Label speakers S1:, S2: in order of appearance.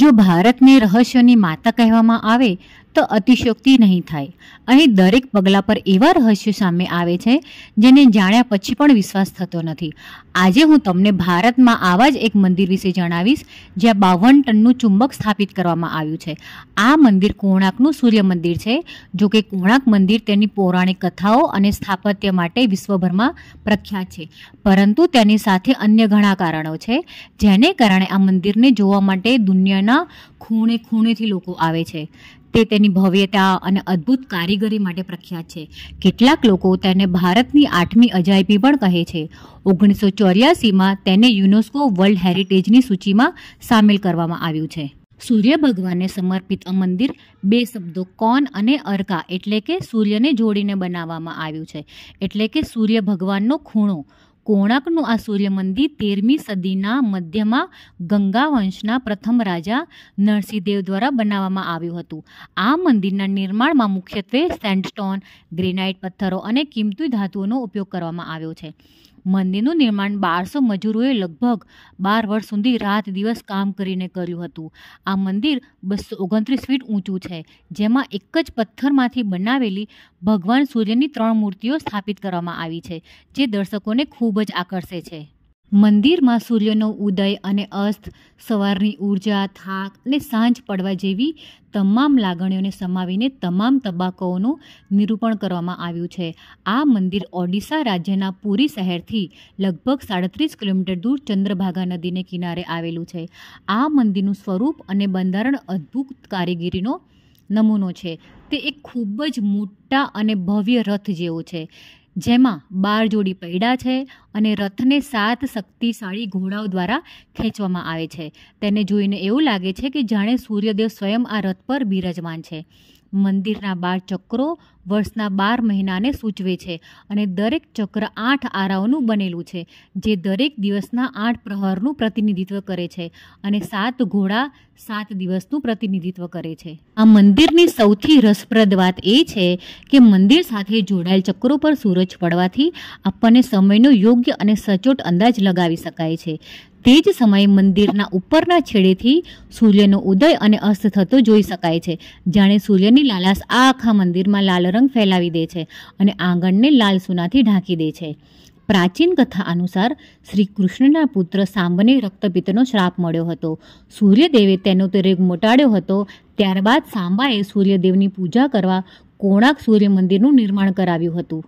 S1: જો ભારતને રહસ્યોની માતા કહેવામાં આવે અતિશયોક્તિ નહીં થાય અહીં દરેક પગલા પર એવા રહસ્યો સામે આવે છે જેને જાણ્યા પછી પણ વિશ્વાસ થતો નથી આજે હું તમને ભારતમાં આવા જ એક મંદિર વિશે જણાવીશ જ્યાં બાવન ટનનું ચુંબક સ્થાપિત કરવામાં આવ્યું છે આ મંદિર કોણાકનું સૂર્ય મંદિર છે જો કે કોણાક મંદિર તેની પૌરાણિક કથાઓ અને સ્થાપત્ય માટે વિશ્વભરમાં પ્રખ્યાત છે પરંતુ તેની સાથે અન્ય ઘણા કારણો છે જેને કારણે આ મંદિરને જોવા માટે દુનિયાના ખૂણે ખૂણેથી લોકો આવે છે તે તેની ભવ્યતા અને અદ્ભુત કારીગરી માટે પ્રખ્યાત છે કેટલાક લોકો તેને ભારતની આઠમી અજાયબી પણ કહે છે ઓગણીસો ચોર્યાસીમાં તેને યુનેસ્કો વર્લ્ડ હેરિટેજની સૂચિમાં સામેલ કરવામાં આવ્યું છે સૂર્ય ભગવાનને સમર્પિત આ મંદિર બે શબ્દો કોન અને અર્કા એટલે કે સૂર્યને જોડીને બનાવવામાં આવ્યું છે એટલે કે સૂર્ય ભગવાનનો ખૂણો કોણાર્કનું આ સૂર્ય મંદિર તેરમી સદીના મધ્યમાં ગંગા વંશના પ્રથમ રાજા નરસિંહદેવ દ્વારા બનાવવામાં આવ્યું હતું આ મંદિરના નિર્માણમાં મુખ્યત્વે સેન્ડસ્ટોન ગ્રેનાઇટ પથ્થરો અને કિંમતી ધાતુઓનો ઉપયોગ કરવામાં આવ્યો છે મંદિરનું નિર્માણ બારસો મજૂરોએ લગભગ બાર વર્ષ સુધી રાત દિવસ કામ કરીને કર્યું હતું આ મંદિર બસો ઓગણત્રીસ ફીટ ઊંચું છે જેમાં એક જ પથ્થરમાંથી બનાવેલી ભગવાન સૂર્યની ત્રણ મૂર્તિઓ સ્થાપિત કરવામાં આવી છે જે દર્શકોને ખૂબ જ આકર્ષે છે મંદિરમાં સૂર્યનો ઉદય અને અસ્ત સવારની ઊર્જા થાક અને સાંજ પડવા જેવી તમામ લાગણીઓને સમાવીને તમામ તબક્કાઓનું નિરૂપણ કરવામાં આવ્યું છે આ મંદિર ઓડિશા રાજ્યના પુરી શહેરથી લગભગ સાડત્રીસ કિલોમીટર દૂર ચંદ્રભાગા નદીને કિનારે આવેલું છે આ મંદિરનું સ્વરૂપ અને બંધારણ અદ્ભુત કારીગીરીનો નમૂનો છે તે એક ખૂબ જ મોટા અને ભવ્ય રથ જેવો છે જેમાં બાર જોડી પૈડા છે અને રથને સાત શક્તિશાળી ઘોડાઓ દ્વારા ખેંચવામાં આવે છે તેને જોઈને એવું લાગે છે કે જાણે સૂર્યદેવ સ્વયં આ રથ પર બિરાજમાન છે મંદિરના બાર ચક્રો વર્ષના બાર મહિનાને સૂચવે છે અને દરેક ચક્ર આઠ આરાઓનું બનેલું છે જે દરેક દિવસના આઠ પ્રહરનું પ્રતિનિધિત્વ કરે છે અને સાત ઘોડા સાત દિવસનું પ્રતિનિધિત્વ કરે છે આ મંદિરની સૌથી રસપ્રદ વાત એ છે કે મંદિર સાથે જોડાયેલ ચક્રો પર સૂરજ પડવાથી આપણને સમયનો યોગ્ય અને સચોટ અંદાજ લગાવી શકાય છે તે જ સમયે મંદિરના ઉપરના છેડેથી સૂર્યનો ઉદય અને અસ્ત થતો જોઈ શકાય છે જાણે સૂર્યની લાલાશ આ આખા મંદિરમાં લાલ રંગ ફેલાવી દે છે અને આંગણને લાલ સોનાથી ઢાંકી દે છે પ્રાચીન કથા અનુસાર શ્રી કૃષ્ણના પુત્ર સાંબને રક્તપિત્તનો શ્રાપ મળ્યો હતો સૂર્યદેવે તેનો રેગ મોટાડ્યો હતો ત્યારબાદ સાંબાએ સૂર્યદેવની પૂજા કરવા કોણાક સૂર્ય મંદિરનું નિર્માણ કરાવ્યું હતું